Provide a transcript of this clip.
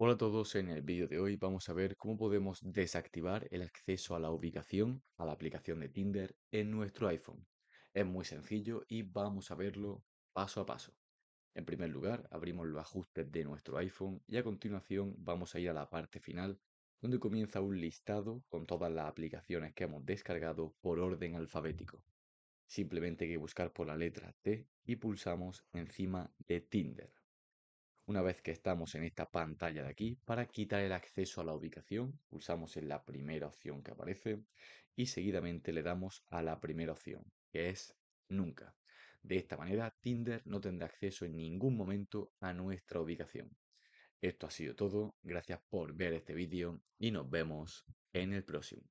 Hola a todos, en el vídeo de hoy vamos a ver cómo podemos desactivar el acceso a la ubicación, a la aplicación de Tinder en nuestro iPhone. Es muy sencillo y vamos a verlo paso a paso. En primer lugar, abrimos los ajustes de nuestro iPhone y a continuación vamos a ir a la parte final donde comienza un listado con todas las aplicaciones que hemos descargado por orden alfabético. Simplemente hay que buscar por la letra T y pulsamos encima de Tinder. Una vez que estamos en esta pantalla de aquí, para quitar el acceso a la ubicación, pulsamos en la primera opción que aparece y seguidamente le damos a la primera opción, que es nunca. De esta manera, Tinder no tendrá acceso en ningún momento a nuestra ubicación. Esto ha sido todo, gracias por ver este vídeo y nos vemos en el próximo.